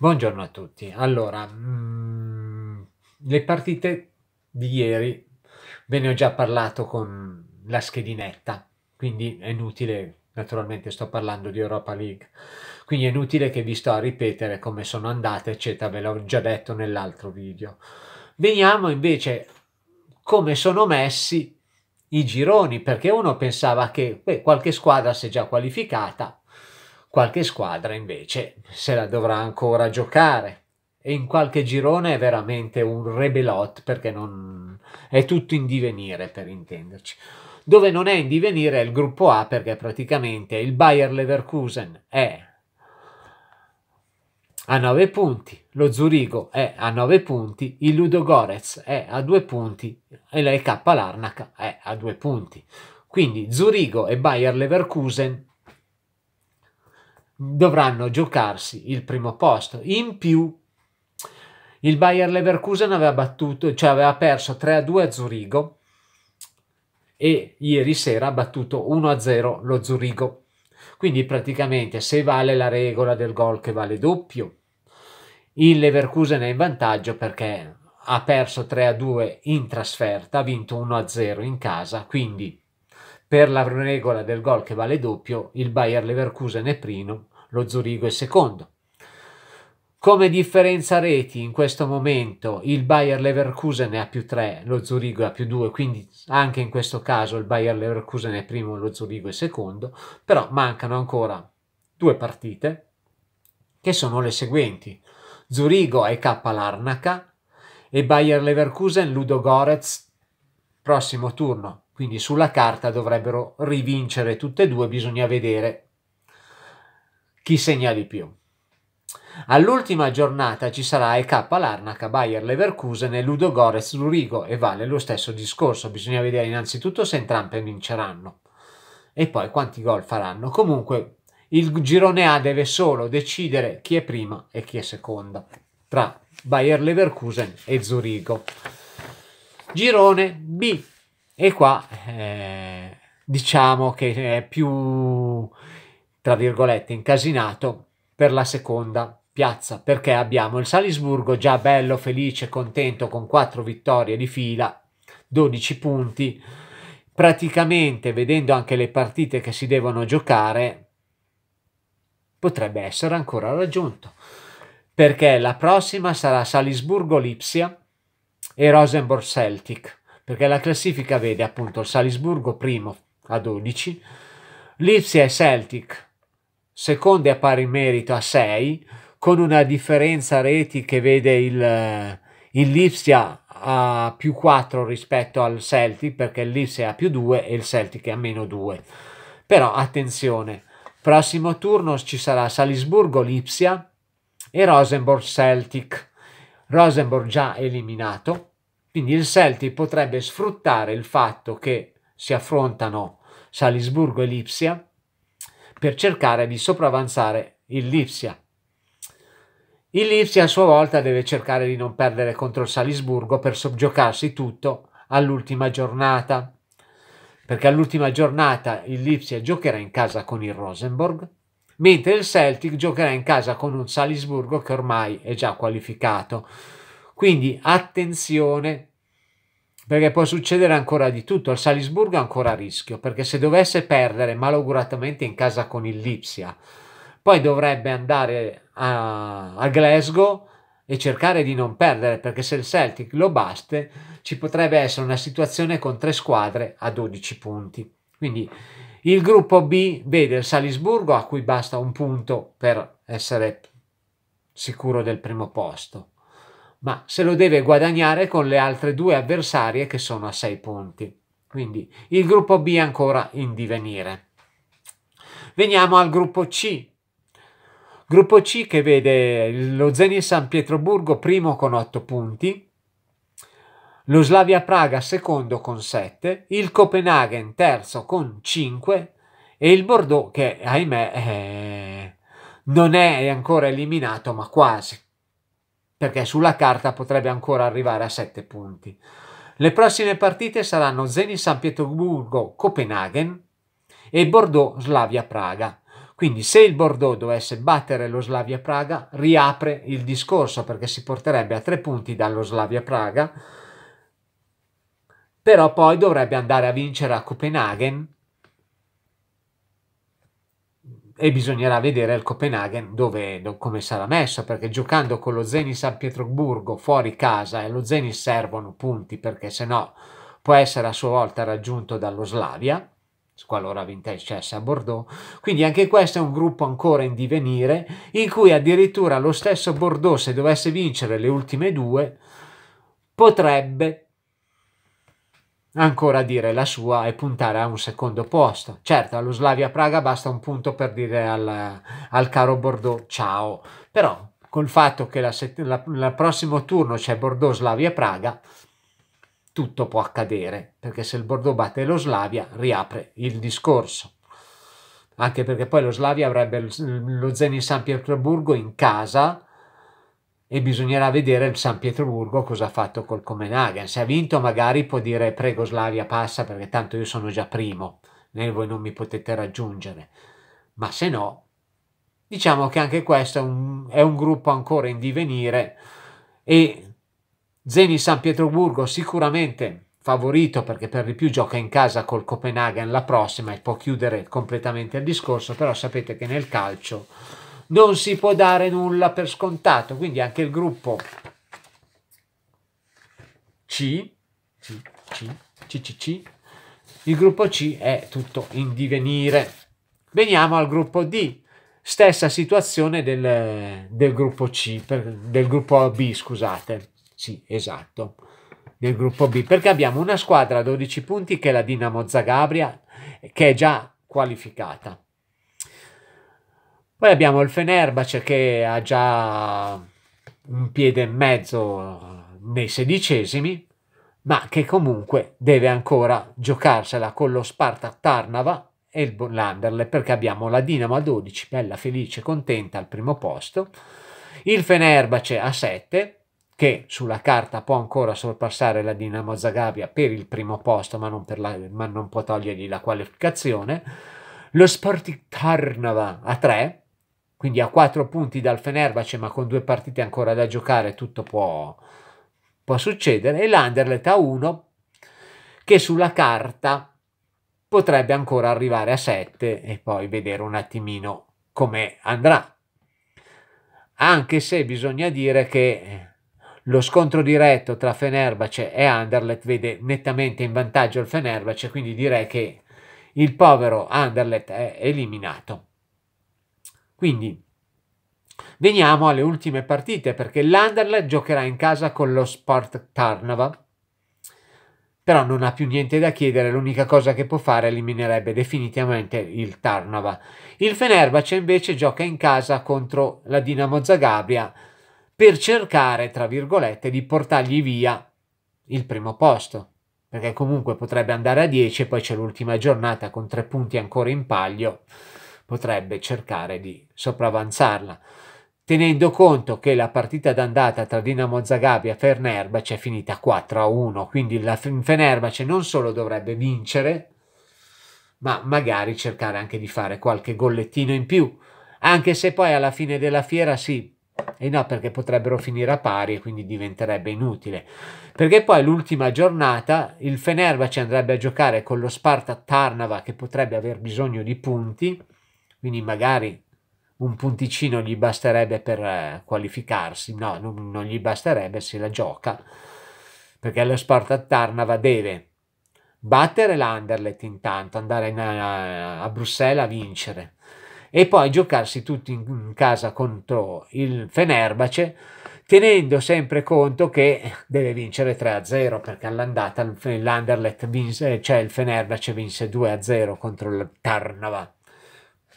Buongiorno a tutti. Allora, mh, mm, le partite di ieri ve ne ho già parlato con la schedinetta, quindi è inutile, naturalmente sto parlando di Europa League, quindi è inutile che vi sto a ripetere come sono andate, eccetera, ve l'ho già detto nell'altro video. Veniamo invece come sono messi i gironi, perché uno pensava che beh, qualche squadra si è già qualificata, Qualche squadra invece se la dovrà ancora giocare e in qualche girone è veramente un rebelot perché non... è tutto in divenire per intenderci. Dove non è in divenire è il gruppo A perché praticamente il Bayer Leverkusen è a 9 punti, lo Zurigo è a 9 punti, il Ludogorez è a 2 punti e l'EK Larnaca è a 2 punti. Quindi Zurigo e Bayer Leverkusen dovranno giocarsi il primo posto. In più, il Bayer Leverkusen aveva, battuto, cioè aveva perso 3-2 a Zurigo e ieri sera ha battuto 1-0 lo Zurigo. Quindi praticamente se vale la regola del gol che vale doppio, il Leverkusen è in vantaggio perché ha perso 3-2 in trasferta, ha vinto 1-0 in casa, quindi per la regola del gol che vale doppio, il Bayer Leverkusen è primo, lo Zurigo è secondo. Come differenza reti in questo momento il Bayer Leverkusen ne ha più 3, lo Zurigo a più 2, quindi anche in questo caso il Bayer Leverkusen è primo, lo Zurigo è secondo, però mancano ancora due partite che sono le seguenti. Zurigo è K Larnaca e Bayer Leverkusen Ludo Goretz prossimo turno, quindi sulla carta dovrebbero rivincere tutte e due, bisogna vedere chi segna di più. All'ultima giornata ci sarà EK Larnaca, Bayer Leverkusen e Ludo Gores Zurigo e vale lo stesso discorso, bisogna vedere innanzitutto se entrambe vinceranno e poi quanti gol faranno. Comunque il girone A deve solo decidere chi è prima e chi è seconda tra Bayer Leverkusen e Zurigo. Girone B e qua eh, diciamo che è più tra virgolette, incasinato per la seconda piazza, perché abbiamo il Salisburgo già bello, felice, contento con quattro vittorie di fila, 12 punti, praticamente vedendo anche le partite che si devono giocare, potrebbe essere ancora raggiunto, perché la prossima sarà Salisburgo-Lipsia e Rosenborg-Celtic, perché la classifica vede appunto il Salisburgo primo a 12, Lipsia e Celtic seconde a pari merito a 6, con una differenza reti che vede il, il Lipsia a più 4 rispetto al Celtic, perché il Lipsia è a più 2 e il Celtic è a meno 2. Però attenzione, prossimo turno ci sarà Salisburgo-Lipsia e Rosenborg-Celtic. Rosenborg già eliminato, quindi il Celtic potrebbe sfruttare il fatto che si affrontano Salisburgo e Lipsia per cercare di sopravanzare il Lipsia. Il Lipsia a sua volta deve cercare di non perdere contro il Salisburgo per soggiocarsi tutto all'ultima giornata, perché all'ultima giornata il Lipsia giocherà in casa con il Rosenborg, mentre il Celtic giocherà in casa con un Salisburgo che ormai è già qualificato. Quindi attenzione perché può succedere ancora di tutto. Il Salisburgo è ancora a rischio, perché se dovesse perdere malauguratamente in casa con il Lipsia, poi dovrebbe andare a, a Glasgow e cercare di non perdere, perché se il Celtic lo baste, ci potrebbe essere una situazione con tre squadre a 12 punti. Quindi il gruppo B vede il Salisburgo a cui basta un punto per essere sicuro del primo posto ma se lo deve guadagnare con le altre due avversarie che sono a 6 punti. Quindi il gruppo B è ancora in divenire. Veniamo al gruppo C. Gruppo C che vede lo Zenit San Pietroburgo primo con 8 punti, lo Slavia Praga secondo con 7, il Copenaghen terzo con 5 e il Bordeaux che ahimè eh, non è ancora eliminato ma quasi perché sulla carta potrebbe ancora arrivare a 7 punti. Le prossime partite saranno Zenit San Pietroburgo Copenaghen e Bordeaux Slavia Praga. Quindi se il Bordeaux dovesse battere lo Slavia Praga, riapre il discorso perché si porterebbe a 3 punti dallo Slavia Praga, però poi dovrebbe andare a vincere a Copenaghen e bisognerà vedere il Copenaghen dove, come sarà messo, perché giocando con lo Zenit San Pietroburgo fuori casa e lo Zenit servono punti perché se no può essere a sua volta raggiunto dallo Slavia, qualora vincesse a Bordeaux. Quindi anche questo è un gruppo ancora in divenire, in cui addirittura lo stesso Bordeaux, se dovesse vincere le ultime due, potrebbe ancora dire la sua e puntare a un secondo posto. Certo, allo Slavia Praga basta un punto per dire al, al caro Bordeaux ciao, però col fatto che il prossimo turno c'è Bordeaux Slavia Praga, tutto può accadere, perché se il Bordeaux batte lo Slavia riapre il discorso. Anche perché poi lo Slavia avrebbe lo Zenit San Pietroburgo in casa, e bisognerà vedere il San Pietroburgo cosa ha fatto col Copenaghen. Se ha vinto magari può dire prego Slavia passa perché tanto io sono già primo, né voi non mi potete raggiungere. Ma se no, diciamo che anche questo è un, è un gruppo ancora in divenire e Zeni San Pietroburgo sicuramente favorito perché per di più gioca in casa col Copenaghen la prossima e può chiudere completamente il discorso, però sapete che nel calcio non si può dare nulla per scontato, quindi anche il gruppo C, C, C, CCC, il gruppo C è tutto in divenire. Veniamo al gruppo D, stessa situazione del, del gruppo C, per, del gruppo B, scusate, sì, esatto, del gruppo B, perché abbiamo una squadra a 12 punti che è la Dinamo Zagabria, che è già qualificata. Poi abbiamo il Fenerbace che ha già un piede e mezzo nei sedicesimi, ma che comunque deve ancora giocarsela con lo Sparta Tarnava e il l'Anderle perché abbiamo la Dinamo a 12, bella felice, contenta al primo posto, il Fenerbace a 7, che sulla carta può ancora sorpassare la Dinamo Zagabria per il primo posto, ma non, la, ma non può togliergli la qualificazione, lo Sporting Tarnava a 3, quindi a 4 punti dal Fenerbahce ma con due partite ancora da giocare tutto può, può succedere e l'Anderlet a 1 che sulla carta potrebbe ancora arrivare a 7 e poi vedere un attimino come andrà anche se bisogna dire che eh, lo scontro diretto tra Fenerbahce e Anderlet vede nettamente in vantaggio il Fenerbahce quindi direi che il povero Anderlet è eliminato quindi veniamo alle ultime partite perché l'Anderlecht giocherà in casa con lo Sport Tarnava. Però non ha più niente da chiedere, l'unica cosa che può fare eliminerebbe definitivamente il Tarnava. Il Fenerbahce invece gioca in casa contro la Dinamo Zagabria per cercare, tra virgolette, di portargli via il primo posto perché comunque potrebbe andare a 10 poi c'è l'ultima giornata con tre punti ancora in paglio potrebbe cercare di sopravanzarla. tenendo conto che la partita d'andata tra Dinamo Zagabria e Fenerbahce è finita 4 a 1, quindi la Fenerbahce non solo dovrebbe vincere, ma magari cercare anche di fare qualche gollettino in più, anche se poi alla fine della fiera sì, e no perché potrebbero finire a pari e quindi diventerebbe inutile, perché poi l'ultima giornata il Fenerbahce andrebbe a giocare con lo Sparta Tarnava che potrebbe aver bisogno di punti, quindi magari un punticino gli basterebbe per eh, qualificarsi, no, non, non gli basterebbe se la gioca, perché la Sparta Tarnava deve battere l'Anderlet intanto, andare in, a, eh, a, Bruxelles a vincere e poi giocarsi tutti in, in casa contro il Fenerbace tenendo sempre conto che deve vincere 3-0 perché all'andata l'Anderlet vinse, cioè il Fenerbahce vinse 2-0 contro il Tarnava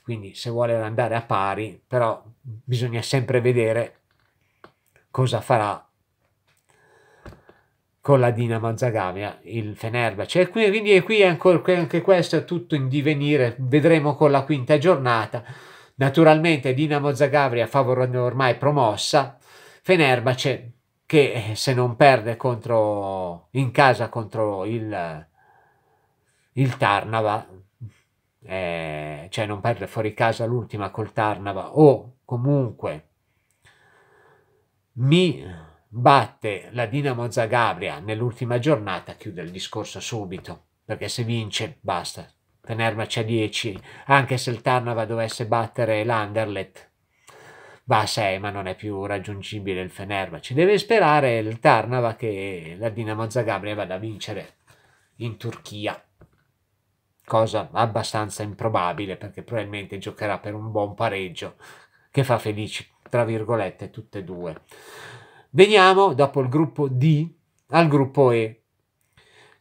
quindi se vuole andare a pari, però bisogna sempre vedere cosa farà con la Dinamo Zagabria il Fenerbahce. E qui, quindi e qui è ancora, anche questo è tutto in divenire, vedremo con la quinta giornata. Naturalmente Dinamo Zagabria favorendo ormai promossa, Fenerbahce che eh, se non perde contro, in casa contro il, il Tarnava eh, cioè non perdere fuori casa l'ultima col Tarnava o comunque mi batte la Dinamo Zagabria nell'ultima giornata, chiude il discorso subito, perché se vince basta, tenermaci a 10, anche se il Tarnava dovesse battere l'Anderlet va a 6 ma non è più raggiungibile il Fenerbahce deve sperare il Tarnava che la Dinamo Zagabria vada a vincere in Turchia cosa abbastanza improbabile perché probabilmente giocherà per un buon pareggio che fa felici, tra virgolette, tutte e due. Veniamo dopo il gruppo D al gruppo E,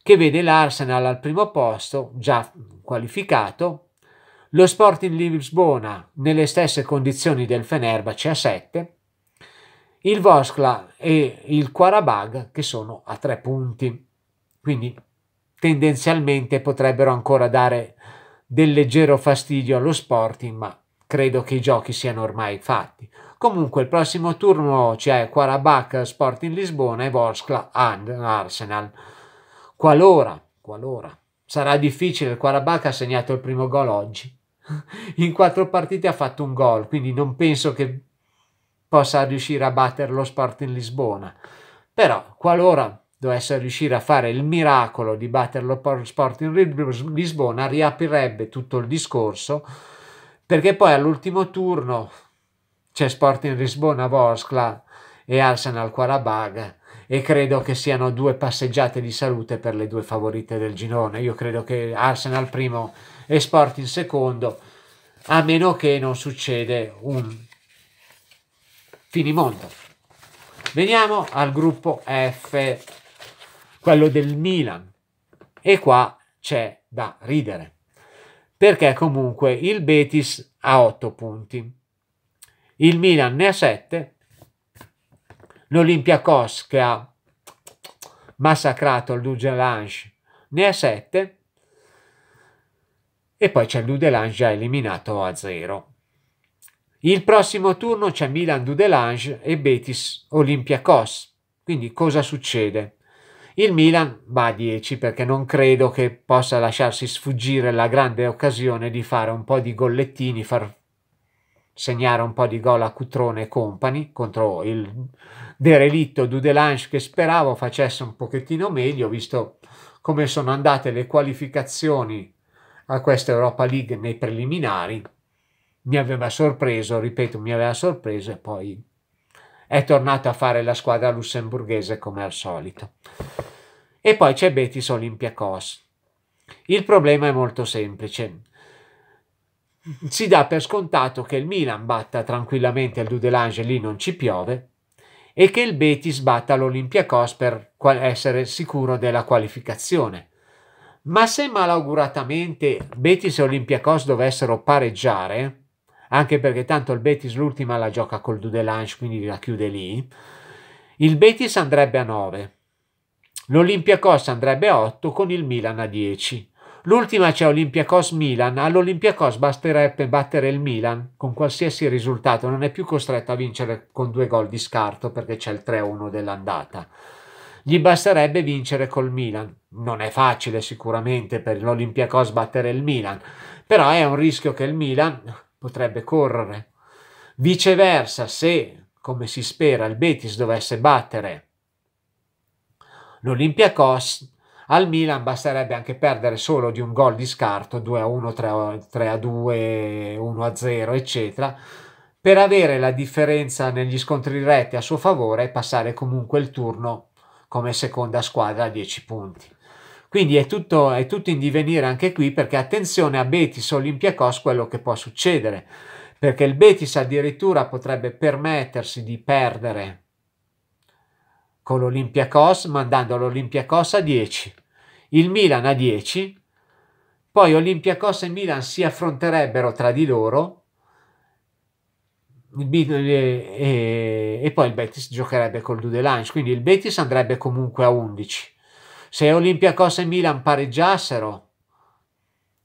che vede l'Arsenal al primo posto, già qualificato, lo Sporting Lisbona nelle stesse condizioni del Fenerbahce a 7, il Voskla e il Quarabag che sono a 3 punti. Quindi tendenzialmente potrebbero ancora dare del leggero fastidio allo Sporting, ma credo che i giochi siano ormai fatti. Comunque il prossimo turno c'è Quarabach, Sporting Lisbona e Vorskla Arsenal. Qualora, qualora, sarà difficile, il Quarabach ha segnato il primo gol oggi. In quattro partite ha fatto un gol, quindi non penso che possa riuscire a battere lo Sporting Lisbona. Però, qualora doveva essere riuscire a fare il miracolo di battere lo Sporting Lisbona, riaprirebbe tutto il discorso, perché poi all'ultimo turno c'è Sporting Lisbona Vorskla e Arsenal Quarabag e credo che siano due passeggiate di salute per le due favorite del girone. Io credo che Arsenal primo e Sporting secondo, a meno che non succede un finimondo. Veniamo al gruppo F quello del Milan. E qua c'è da ridere, perché comunque il Betis ha 8 punti, il Milan ne ha 7, l'Olympiakos che ha massacrato il Dugelange ne ha 7 e poi c'è il Dudelange già eliminato a 0. Il prossimo turno c'è Milan Dudelange e Betis Olympiakos. Quindi cosa succede? Il Milan va a 10 perché non credo che possa lasciarsi sfuggire la grande occasione di fare un po' di gollettini, far segnare un po' di gol a Cutrone e compagni contro il derelitto Dudelange che speravo facesse un pochettino meglio visto come sono andate le qualificazioni a questa Europa League nei preliminari mi aveva sorpreso, ripeto, mi aveva sorpreso e poi è tornato a fare la squadra lussemburghese come al solito. E poi c'è Betis Olympiacos. Il problema è molto semplice. Si dà per scontato che il Milan batta tranquillamente il Dudelange, lì non ci piove, e che il Betis batta l'Olympiacos per essere sicuro della qualificazione. Ma se malauguratamente Betis e Olympiacos dovessero pareggiare, anche perché tanto il Betis l'ultima la gioca col Dudelange, quindi la chiude lì. Il Betis andrebbe a 9, l'Olympiacos andrebbe a 8 con il Milan a 10. L'ultima c'è Olympiacos-Milan, all'Olympiacos basterebbe battere il Milan con qualsiasi risultato, non è più costretto a vincere con due gol di scarto perché c'è il 3-1 dell'andata. Gli basterebbe vincere col Milan, non è facile sicuramente per l'Olympiacos battere il Milan, però è un rischio che il Milan potrebbe correre. Viceversa, se, come si spera, il Betis dovesse battere Kos, al Milan basterebbe anche perdere solo di un gol di scarto, 2 a 1, 3 a 2, 1 a 0, eccetera, per avere la differenza negli scontri diretti a suo favore e passare comunque il turno come seconda squadra a 10 punti. Quindi è tutto, è tutto in divenire anche qui perché attenzione a Betis Olympiacos quello che può succedere, perché il Betis addirittura potrebbe permettersi di perdere con l'Olympiacos mandando l'Olympiacos a 10, il Milan a 10, poi Olympiacos e Milan si affronterebbero tra di loro e, e, e poi il Betis giocherebbe col Dudelange, quindi il Betis andrebbe comunque a 11. Se Olympiacos e Milan pareggiassero,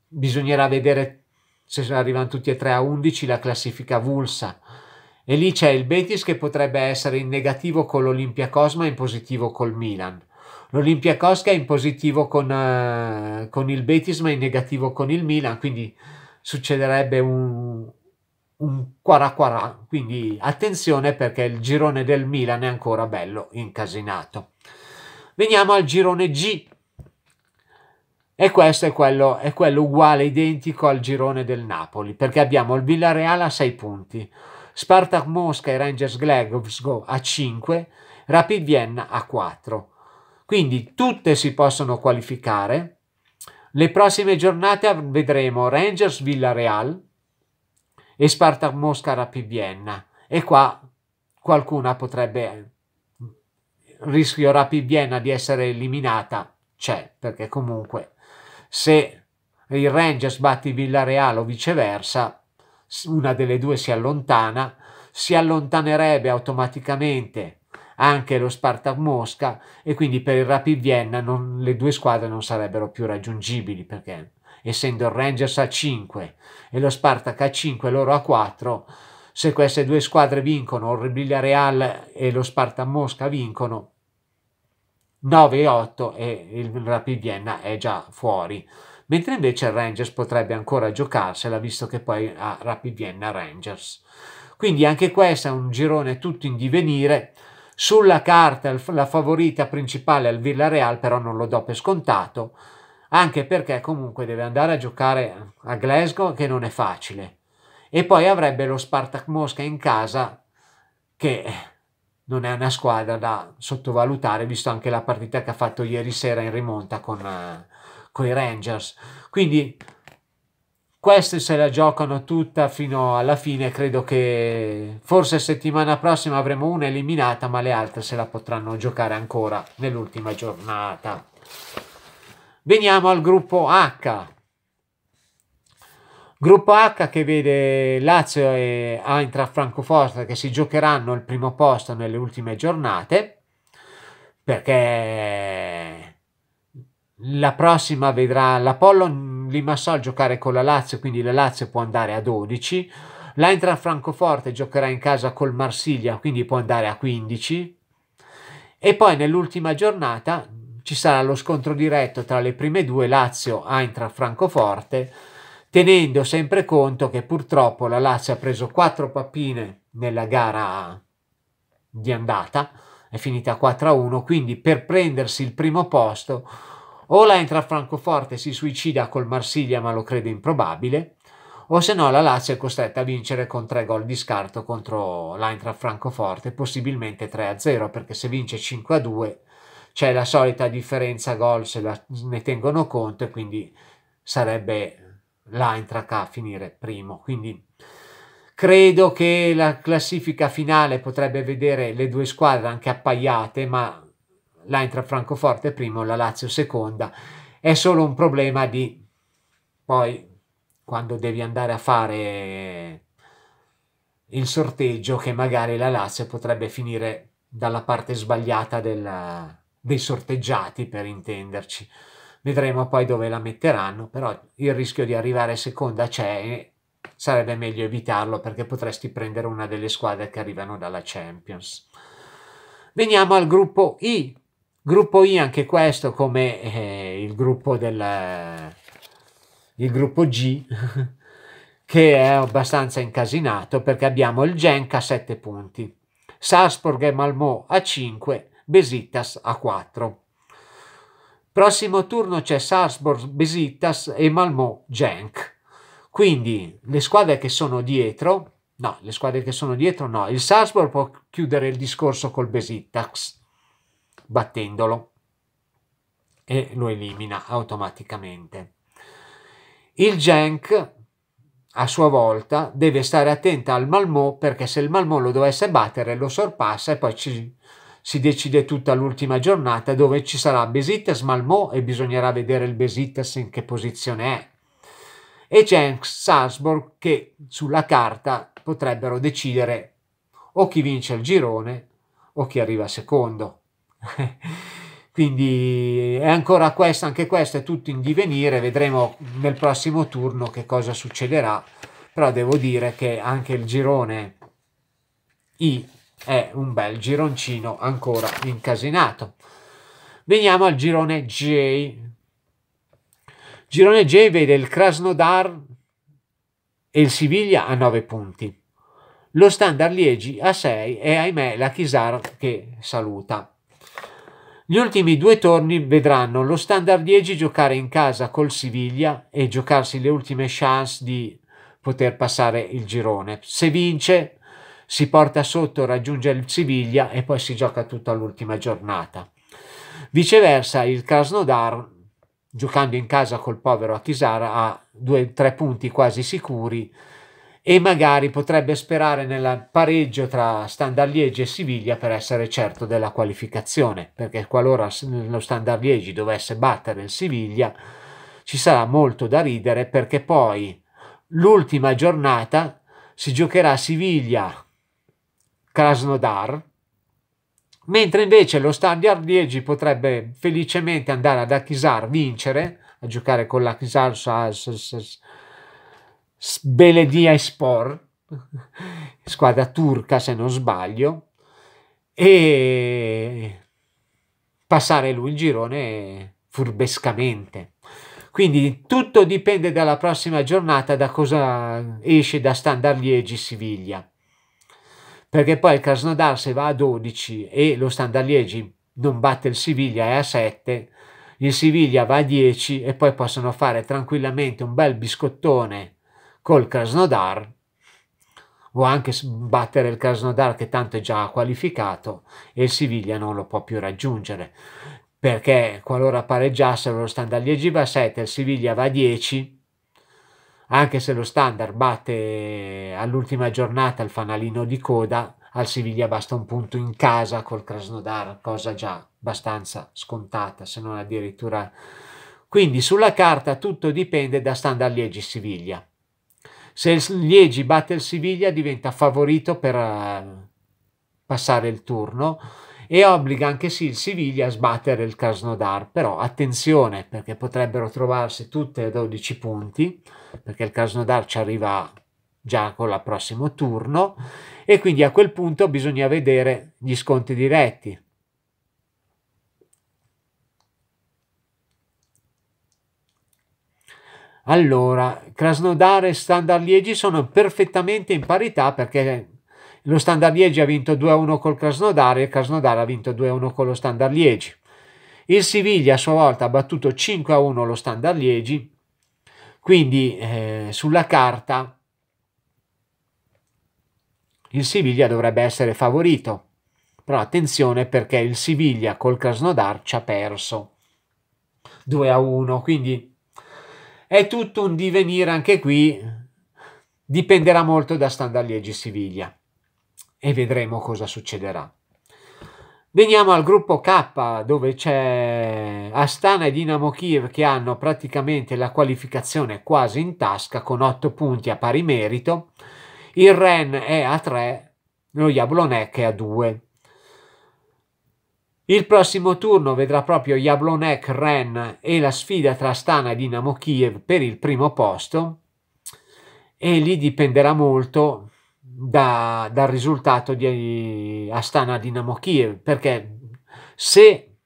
bisognerà vedere se arrivano tutti e tre a 11 la classifica vulsa. E lì c'è il Betis che potrebbe essere in negativo con l'Olympiacos ma in positivo col Milan. L'Olympiacos che è in positivo con, uh, con il Betis ma in negativo con il Milan, quindi succederebbe un, un quara quara. Quindi attenzione perché il girone del Milan è ancora bello incasinato. Veniamo al girone G. E questo è quello, è quello uguale, identico al girone del Napoli, perché abbiamo il Villarreal a 6 punti, Spartak Mosca e Rangers Glasgow a 5, Rapid Vienna a 4. Quindi tutte si possono qualificare. Le prossime giornate vedremo Rangers Villarreal e Spartak Mosca Rapid Vienna. E qua qualcuna potrebbe rischio Rapid Vienna di essere eliminata c'è, perché comunque se il Rangers batti Villareal o viceversa, una delle due si allontana, si allontanerebbe automaticamente anche lo Spartak Mosca e quindi per il Rapid Vienna non, le due squadre non sarebbero più raggiungibili perché essendo il Rangers a 5 e lo Spartak a 5 loro a 4 se queste due squadre vincono, il Villarreal e lo Sparta Mosca vincono, 9-8 e il Rapid Vienna è già fuori. Mentre invece il Rangers potrebbe ancora giocarsela, visto che poi ha Rapid Vienna Rangers. Quindi anche questo è un girone tutto in divenire. Sulla carta la favorita principale è il Villarreal, però non lo do per scontato, anche perché comunque deve andare a giocare a Glasgow, che non è facile e poi avrebbe lo Spartak Mosca in casa che non è una squadra da sottovalutare visto anche la partita che ha fatto ieri sera in rimonta con, eh, con i Rangers quindi queste se la giocano tutta fino alla fine credo che forse settimana prossima avremo una eliminata ma le altre se la potranno giocare ancora nell'ultima giornata veniamo al gruppo H Gruppo H che vede Lazio e Eintracht Francoforte che si giocheranno il primo posto nelle ultime giornate perché la prossima vedrà l'Apollo Limassol giocare con la Lazio, quindi la Lazio può andare a 12. L'Eintracht Francoforte giocherà in casa col Marsiglia, quindi può andare a 15. E poi nell'ultima giornata ci sarà lo scontro diretto tra le prime due Lazio-Eintracht Francoforte tenendo sempre conto che purtroppo la Lazio ha preso quattro pappine nella gara di andata, è finita 4-1, quindi per prendersi il primo posto o la entra a Francoforte e si suicida col Marsiglia ma lo crede improbabile, o se no la Lazio è costretta a vincere con tre gol di scarto contro l'Eintracht Francoforte, possibilmente 3-0, perché se vince 5-2 c'è la solita differenza gol se la, ne tengono conto e quindi sarebbe l'Eintracht a finire primo. Quindi credo che la classifica finale potrebbe vedere le due squadre anche appaiate, ma l'Eintracht Francoforte primo, la Lazio seconda. È solo un problema di poi quando devi andare a fare il sorteggio che magari la Lazio potrebbe finire dalla parte sbagliata della, dei sorteggiati per intenderci. Vedremo poi dove la metteranno, però il rischio di arrivare seconda c'è e sarebbe meglio evitarlo perché potresti prendere una delle squadre che arrivano dalla Champions. Veniamo al gruppo I. Gruppo I anche questo come eh, il gruppo del il gruppo G che è abbastanza incasinato perché abbiamo il Genk a 7 punti, Salzburg e Malmö a 5, Besiktas a 4. Prossimo turno c'è Salzburg Besiktas e Malmö Genk. Quindi le squadre che sono dietro, no, le squadre che sono dietro no, il Salzburg può chiudere il discorso col Besiktas battendolo e lo elimina automaticamente. Il Genk a sua volta deve stare attenta al Malmö perché se il Malmö lo dovesse battere lo sorpassa e poi ci si decide tutta l'ultima giornata dove ci sarà Besiktas Malmo e bisognerà vedere il Besiktas in che posizione è. E c'è Salzburg che sulla carta potrebbero decidere o chi vince il girone o chi arriva secondo. Quindi è ancora questo, anche questo è tutto in divenire, vedremo nel prossimo turno che cosa succederà, però devo dire che anche il girone I è un bel gironcino ancora incasinato. Veniamo al girone J. Girone J vede il Krasnodar e il Siviglia a 9 punti. Lo Standard Liegi a 6 e ahimè la Chisar che saluta. Gli ultimi due turni vedranno lo Standard Liegi giocare in casa col Siviglia e giocarsi le ultime chance di poter passare il girone. Se vince si porta sotto, raggiunge il Siviglia e poi si gioca tutta l'ultima giornata. Viceversa, il Krasnodar, giocando in casa col povero Akhisara, ha due, tre punti quasi sicuri e magari potrebbe sperare nel pareggio tra Standard Liegi e Siviglia per essere certo della qualificazione, perché qualora lo Standard Liegi dovesse battere il Siviglia ci sarà molto da ridere perché poi l'ultima giornata si giocherà a Siviglia Krasnodar, mentre invece lo Standard Liegi potrebbe felicemente andare ad Akhisar, vincere, a giocare con l'Akhisar Beledia Spor, squadra turca se non sbaglio, e passare lui il girone furbescamente. Quindi tutto dipende dalla prossima giornata da cosa esce da Standard Liegi Siviglia perché poi il Krasnodar se va a 12 e lo Standard Liegi non batte il Siviglia è a 7 il Siviglia va a 10 e poi possono fare tranquillamente un bel biscottone col Krasnodar o anche battere il Krasnodar che tanto è già qualificato e il Siviglia non lo può più raggiungere perché qualora pareggiassero lo Standard Liegi va a 7 il Siviglia va a 10 anche se lo standard batte all'ultima giornata il fanalino di coda, al Siviglia basta un punto in casa col Krasnodar, cosa già abbastanza scontata, se non addirittura... Quindi sulla carta tutto dipende da standard Liegi-Siviglia. Se il Liegi batte il Siviglia diventa favorito per eh, passare il turno, e obbliga anche sì il Siviglia a sbattere il Krasnodar, però attenzione perché potrebbero trovarsi tutte e 12 punti, perché il Krasnodar ci arriva già con il prossimo turno e quindi a quel punto bisogna vedere gli sconti diretti. Allora, Krasnodar e Standard Liegi sono perfettamente in parità perché lo Standard Liegi ha vinto 2-1 col Krasnodar e il Krasnodar ha vinto 2-1 con lo Standard Liegi. Il Siviglia a sua volta ha battuto 5-1 lo Standard Liegi, quindi eh, sulla carta il Siviglia dovrebbe essere favorito. Però attenzione perché il Siviglia col Krasnodar ci ha perso 2 a 1, quindi è tutto un divenire anche qui, dipenderà molto da Standard Liegi Siviglia e vedremo cosa succederà. Veniamo al gruppo K dove c'è Astana e Dinamo Kiev che hanno praticamente la qualificazione quasi in tasca con 8 punti a pari merito, il Ren è a 3, lo Jablonec è a 2. Il prossimo turno vedrà proprio Jablonec Ren e la sfida tra Astana e Dinamo Kiev per il primo posto e lì dipenderà molto da, dal risultato di Astana Dinamo Kiev, perché se,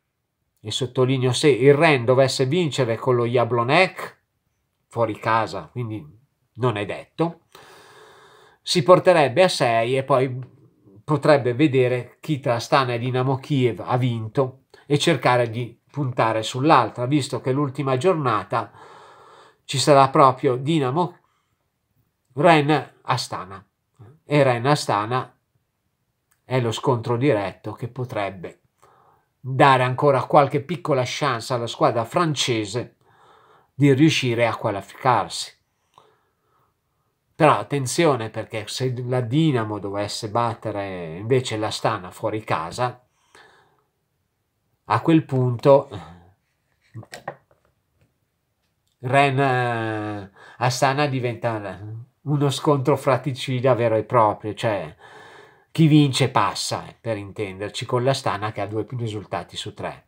e sottolineo se, il Ren dovesse vincere con lo Jablonek, fuori casa, quindi non è detto, si porterebbe a 6 e poi potrebbe vedere chi tra Astana e Dinamo Kiev ha vinto e cercare di puntare sull'altra, visto che l'ultima giornata ci sarà proprio Dinamo Ren Astana era in Astana è lo scontro diretto che potrebbe dare ancora qualche piccola chance alla squadra francese di riuscire a qualificarsi. Però attenzione perché se la Dinamo dovesse battere invece la Stana fuori casa, a quel punto Ren eh, Astana diventa uno scontro fratricida vero e proprio, cioè chi vince passa, eh, per intenderci, con la Stana che ha due risultati su tre.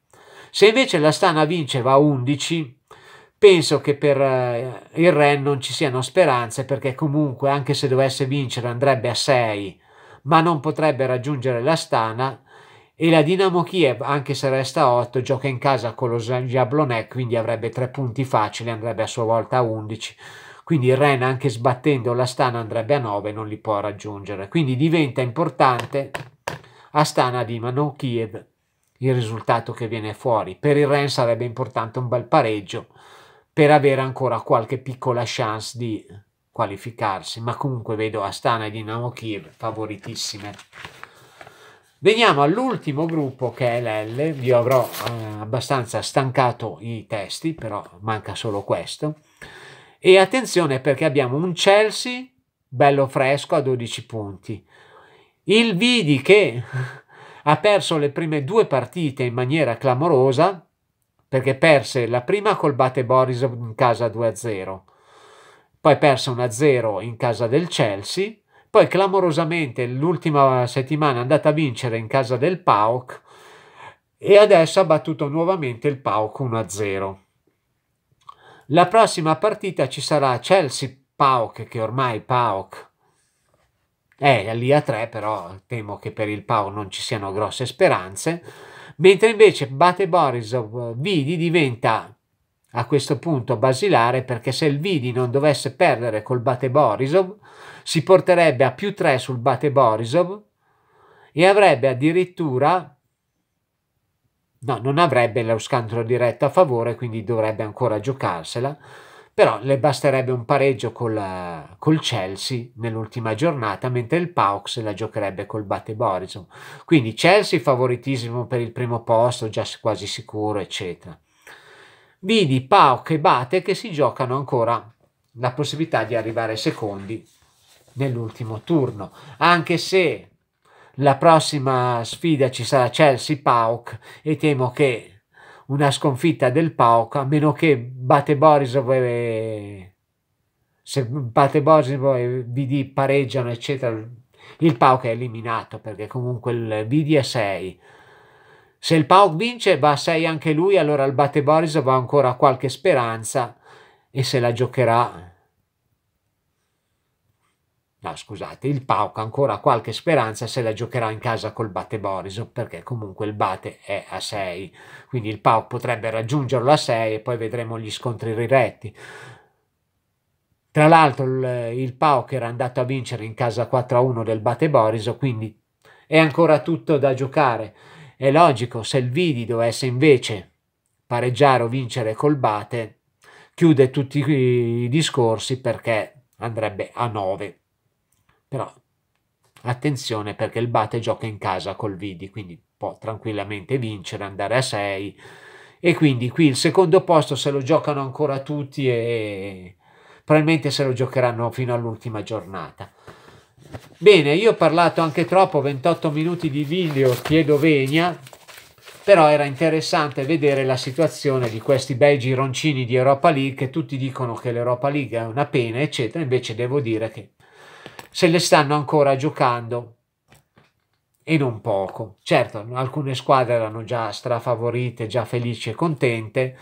Se invece la Stana vince va a 11, penso che per eh, il Ren non ci siano speranze perché comunque anche se dovesse vincere andrebbe a 6, ma non potrebbe raggiungere la Stana e la Dinamo Kiev, anche se resta a 8, gioca in casa con lo Jablonec, quindi avrebbe tre punti facili, andrebbe a sua volta a 11 quindi il Ren anche sbattendo l'Astana andrebbe a 9 non li può raggiungere quindi diventa importante Astana di Manon Kiev il risultato che viene fuori per il Ren sarebbe importante un bel pareggio per avere ancora qualche piccola chance di qualificarsi ma comunque vedo Astana e Dinamo Kiev favoritissime Veniamo all'ultimo gruppo che è l'L, vi avrò eh, abbastanza stancato i testi, però manca solo questo. E attenzione perché abbiamo un Chelsea bello fresco a 12 punti, il Vidi che ha perso le prime due partite in maniera clamorosa perché perse la prima col Bate Boris in casa 2-0, poi perse 1-0 in casa del Chelsea, poi clamorosamente l'ultima settimana è andata a vincere in casa del Pauk e adesso ha battuto nuovamente il Pauk 1-0. La prossima partita ci sarà Chelsea-Pauk, che ormai Pauk è lì a 3, però temo che per il Pauk non ci siano grosse speranze. Mentre invece Bate Borisov Vidi diventa a questo punto basilare perché se il Vidi non dovesse perdere col Bate Borisov si porterebbe a più 3 sul Bate Borisov e avrebbe addirittura no, non avrebbe lo scantro diretto a favore, quindi dovrebbe ancora giocarsela, però le basterebbe un pareggio col, col Chelsea nell'ultima giornata, mentre il Pauk la giocherebbe col Bate Borisov. Quindi Chelsea favoritissimo per il primo posto, già quasi sicuro, eccetera. Vidi Pauk e Bate che si giocano ancora la possibilità di arrivare secondi nell'ultimo turno, anche se la prossima sfida ci sarà Chelsea-Pauk e temo che una sconfitta del Pauk, a meno che Bate Borisov e... se Bate Borisov e BD pareggiano eccetera, il Pauk è eliminato perché comunque il BD è 6. Se il Pauk vince va a 6 anche lui, allora il Bate Borisov ha ancora qualche speranza e se la giocherà No, scusate, il Pauk ancora qualche speranza se la giocherà in casa col Bate Borisov, perché comunque il Bate è a 6, quindi il Pauk potrebbe raggiungerlo a 6 e poi vedremo gli scontri diretti. Tra l'altro il, il Pauk era andato a vincere in casa 4-1 del Bate Borisov, quindi è ancora tutto da giocare. È logico, se il Vidi dovesse invece pareggiare o vincere col Bate, chiude tutti i discorsi perché andrebbe a 9 però attenzione perché il Bate gioca in casa col Vidi, quindi può tranquillamente vincere, andare a 6 e quindi qui il secondo posto se lo giocano ancora tutti e probabilmente se lo giocheranno fino all'ultima giornata. Bene, io ho parlato anche troppo, 28 minuti di video, chiedo venia, però era interessante vedere la situazione di questi bei gironcini di Europa League che tutti dicono che l'Europa League è una pena, eccetera, invece devo dire che se le stanno ancora giocando e non poco. Certo, alcune squadre erano già strafavorite, già felici e contente,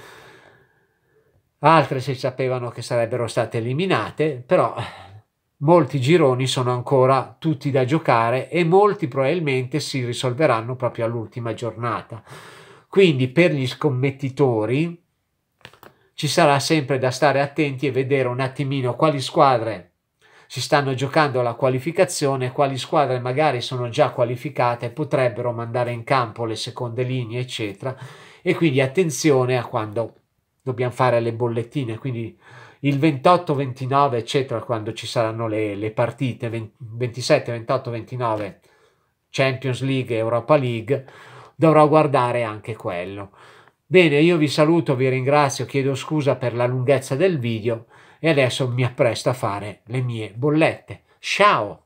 altre si sapevano che sarebbero state eliminate, però molti gironi sono ancora tutti da giocare e molti probabilmente si risolveranno proprio all'ultima giornata. Quindi per gli scommettitori ci sarà sempre da stare attenti e vedere un attimino quali squadre si stanno giocando la qualificazione, quali squadre magari sono già qualificate, potrebbero mandare in campo le seconde linee, eccetera. E quindi attenzione a quando dobbiamo fare le bollettine, quindi il 28, 29, eccetera, quando ci saranno le, le partite, 20, 27, 28, 29, Champions League, Europa League, dovrò guardare anche quello. Bene, io vi saluto, vi ringrazio, chiedo scusa per la lunghezza del video e adesso mi appresto a fare le mie bollette. Ciao!